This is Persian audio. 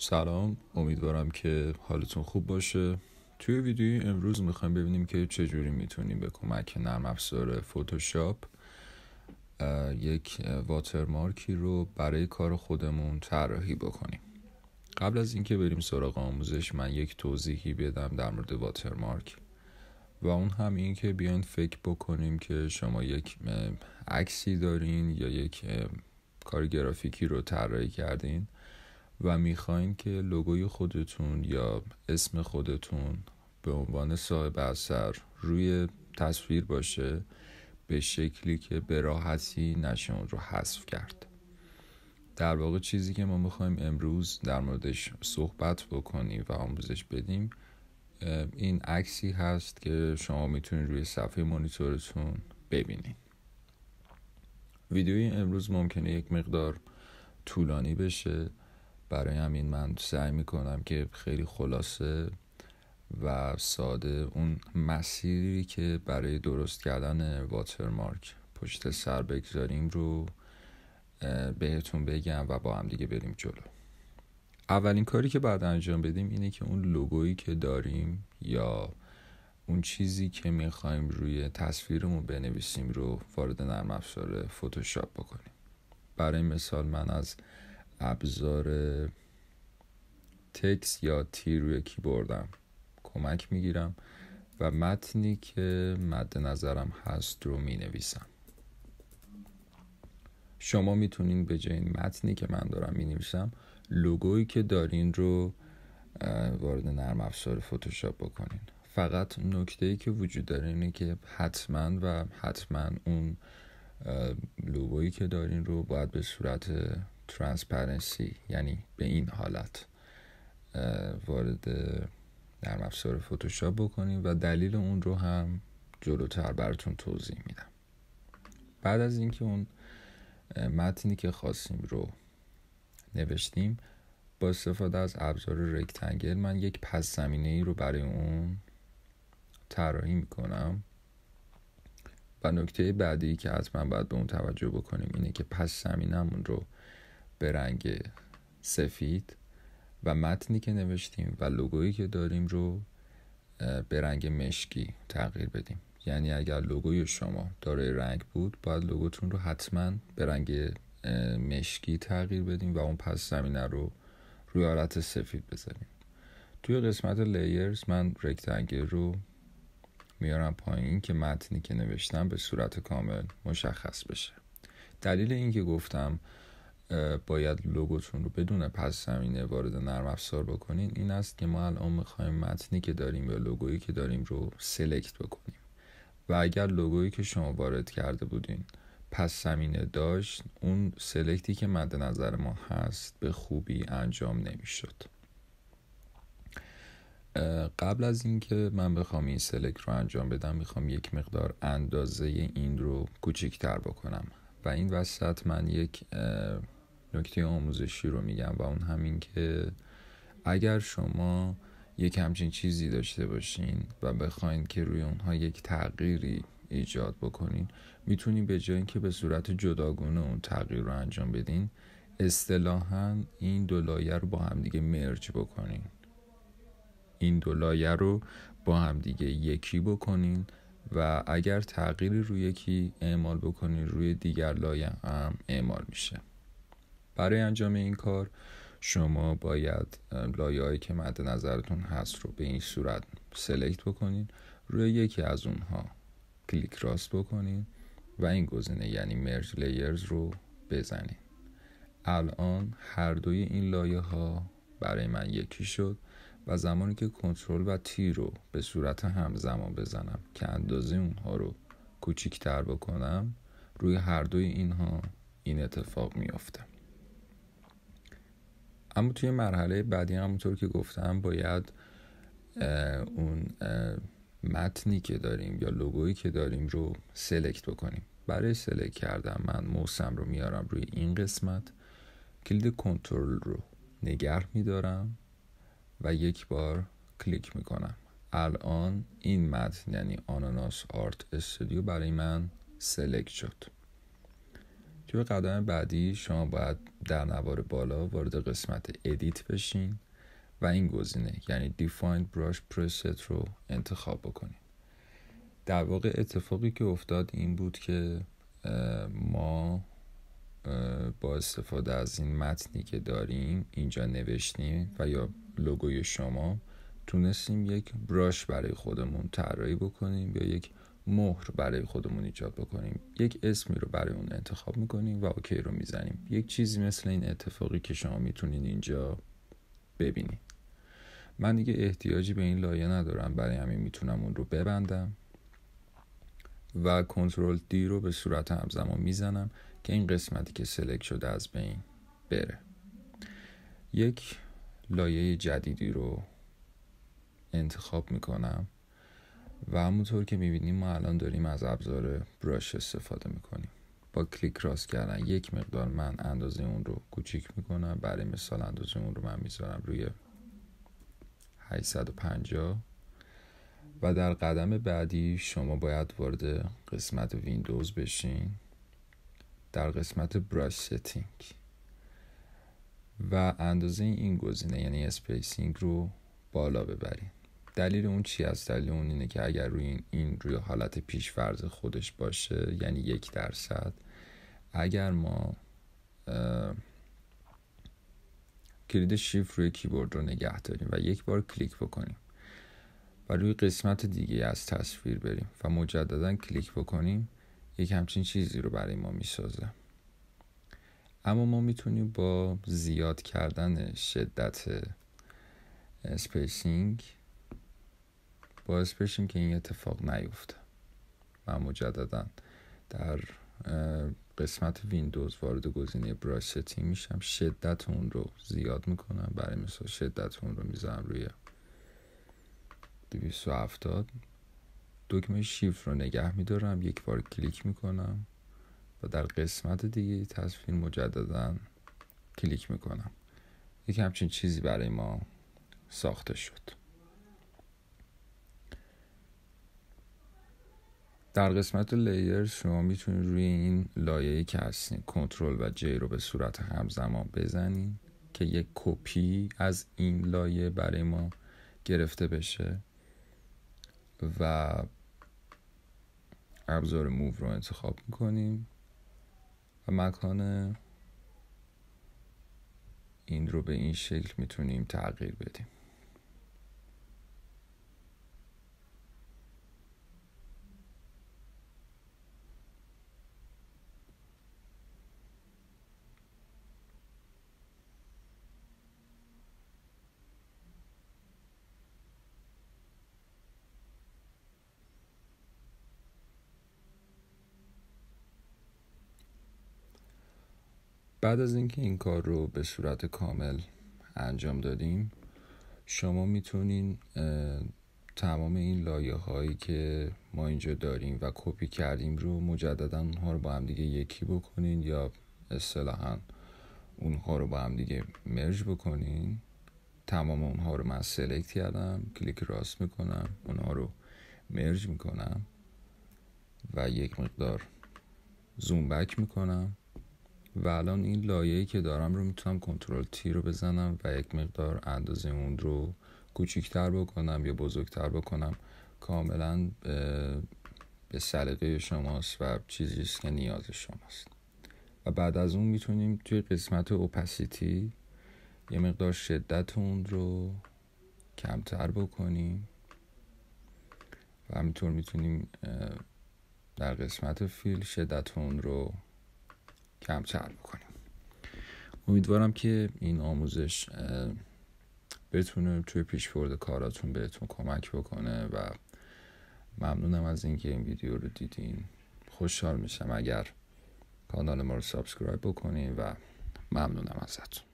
سلام امیدوارم که حالتون خوب باشه توی ویدیو امروز میخوایم ببینیم که چجوری میتونیم به کمک نرم افزار فوتوشاپ یک واترمارکی رو برای کار خودمون طراحی بکنیم قبل از اینکه بریم سراغ آموزش من یک توضیحی بدم در مورد واترمارک و اون هم این که بیاین فکر بکنیم که شما یک عکسی دارین یا یک کار گرافیکی رو طراحی کردین و میخواین که لوگوی خودتون یا اسم خودتون به عنوان صاحب اثر روی تصویر باشه به شکلی که به راحتی نشه رو حذف کرد در واقع چیزی که ما میخوایم امروز در موردش صحبت بکنیم و آموزش بدیم این عکسی هست که شما میتونید روی صفحه مانیتورتون ببینید ویدیوی امروز ممکنه یک مقدار طولانی بشه برای همین من سعی میکنم که خیلی خلاصه و ساده اون مسیری که برای درست کردن واترمارک پشت سر بگذاریم رو بهتون بگم و با هم دیگه بریم جلو اولین کاری که بعد انجام بدیم اینه که اون لوگویی که داریم یا اون چیزی که میخوایم روی تصویرمون بنویسیم رو وارد نرم افزار فتوشاپ بکنیم برای مثال من از ابزار تکس یا تی روی کیبوردم کمک میگیرم و متنی که مد نظرم هست رو می شما میتونین به جای متنی که من دارم می نویسم لوگویی که دارین رو وارد نرم افزار فتوشاپ بکنین فقط نکته ای که وجود داره اینه که حتما و حتما اون لوگویی که دارین رو باید به صورت ترانسپرنسی یعنی به این حالت وارد نرم افزار فتوشاپ بکنیم و دلیل اون رو هم جلوتر براتون توضیح میدم بعد از اینکه اون متنی که خواستیم رو نوشتیم با استفاده از ابزار رکتنگل من یک پس زمینه ای رو برای اون طراحی میکنم و نکته بعدی که حتما باید به اون توجه بکنیم اینه که پس زمینمون رو به رنگ سفید و متنی که نوشتیم و لوگویی که داریم رو به رنگ مشکی تغییر بدیم یعنی اگر لوگوی شما دارای رنگ بود باید لوگوتون رو حتما به رنگ مشکی تغییر بدیم و اون پس زمینه رو روی حالت سفید بذاریم توی قسمت لیرز من رکتنگل رو میارم پایین که متنی که نوشتم به صورت کامل مشخص بشه دلیل اینکه گفتم باید لوگوتون رو بدون پس زمینه وارد نرم افزار بکنین این است که ما الان میخوایم متنی که داریم یا لوگویی که داریم رو سلکت بکنیم و اگر لوگویی که شما وارد کرده بودین پس زمینه داشت اون سلکتی که مد نظر ما هست به خوبی انجام نمیشد قبل از اینکه من بخوام این سلکت رو انجام بدم میخوام یک مقدار اندازه این رو کوچیکتر بکنم و این وسط من یک نکته آموزشی رو میگم و اون همین که اگر شما یک همچین چیزی داشته باشین و بخواین که روی اونها یک تغییری ایجاد بکنین میتونین به جای اینکه به صورت جداگونه اون تغییر رو انجام بدین اصطلاحا این دو لایه رو با همدیگه مرج بکنین این دو لایه رو با همدیگه یکی بکنین و اگر تغییری روی یکی اعمال بکنین روی دیگر لایه هم اعمال میشه برای انجام این کار شما باید لایه‌ای که مد نظرتون هست رو به این صورت سلکت بکنین روی یکی از اونها کلیک راست بکنین و این گزینه یعنی مرج لیرز رو بزنین الان هر دوی این لایه ها برای من یکی شد و زمانی که کنترل و تی رو به صورت همزمان بزنم که اندازه اونها رو کوچیکتر بکنم روی هر دوی اینها این اتفاق میافتم. اما توی مرحله بعدی همونطور که گفتم باید اون متنی که داریم یا لوگویی که داریم رو سلکت بکنیم برای سلکت کردن من موسم رو میارم روی این قسمت کلید کنترل رو نگه میدارم و یک بار کلیک میکنم الان این متن یعنی آناناس آرت استودیو برای من سلکت شد توی قدم بعدی شما باید در نوار بالا وارد قسمت ادیت بشین و این گزینه یعنی Defined Brush Preset رو انتخاب بکنید در واقع اتفاقی که افتاد این بود که ما با استفاده از این متنی که داریم اینجا نوشتیم و یا لوگوی شما تونستیم یک براش برای خودمون طراحی بکنیم یا یک مهر برای خودمون ایجاد بکنیم یک اسمی رو برای اون انتخاب میکنیم و اوکی رو میزنیم یک چیزی مثل این اتفاقی که شما میتونین اینجا ببینید من دیگه احتیاجی به این لایه ندارم برای همین میتونم اون رو ببندم و کنترل دی رو به صورت همزمان میزنم که این قسمتی که سلکت شده از بین بره یک لایه جدیدی رو انتخاب میکنم و همونطور که میبینیم ما الان داریم از ابزار براش استفاده میکنیم با کلیک راست کردن یک مقدار من اندازه اون رو کوچیک میکنم برای مثال اندازه اون رو من میذارم روی 850 و در قدم بعدی شما باید وارد قسمت ویندوز بشین در قسمت براش سیتینگ و اندازه این گزینه یعنی اسپیسینگ رو بالا ببرین دلیل اون چی است دلیل اون اینه که اگر روی این, روی حالت فرض خودش باشه یعنی یک درصد اگر ما کلید شیفت روی کیبورد رو نگه داریم و یک بار کلیک بکنیم و روی قسمت دیگه از تصویر بریم و مجددا کلیک بکنیم یک همچین چیزی رو برای ما میسازه اما ما میتونیم با زیاد کردن شدت اسپیسینگ باعث بشیم که این اتفاق نیفته و مجددا در قسمت ویندوز وارد گزینه براش ستین میشم شدت اون رو زیاد میکنم برای مثال شدت اون رو میزنم روی 270 دکمه شیفت رو نگه میدارم یک بار کلیک میکنم و در قسمت دیگه تصویر مجددا کلیک میکنم یک همچین چیزی برای ما ساخته شد در قسمت لیر شما میتونید روی این لایه که هستین کنترل و جی رو به صورت همزمان بزنین که یک کپی از این لایه برای ما گرفته بشه و ابزار موو رو انتخاب میکنیم و مکان این رو به این شکل میتونیم تغییر بدیم بعد از اینکه این کار رو به صورت کامل انجام دادیم شما میتونین تمام این لایه هایی که ما اینجا داریم و کپی کردیم رو مجددا اونها رو با هم دیگه یکی بکنین یا اصطلاحا اونها رو با هم دیگه مرج بکنین تمام اونها رو من سلکت کردم کلیک راست میکنم اونها رو مرج میکنم و یک مقدار زوم بک میکنم و الان این لایه‌ای که دارم رو میتونم کنترل تی رو بزنم و یک مقدار اندازه اون رو کوچیکتر بکنم یا بزرگتر بکنم کاملا به سلیقه شماست و چیزی است که نیاز شماست و بعد از اون میتونیم توی قسمت اوپسیتی یه مقدار شدت اون رو کمتر بکنیم و همینطور میتونیم در قسمت فیل شدت اون رو کمتر بکنیم امیدوارم که این آموزش بتونه توی پیشبرد کاراتون بهتون کمک بکنه و ممنونم از اینکه این ویدیو رو دیدین خوشحال میشم اگر کانال ما رو سابسکرایب بکنین و ممنونم ازتون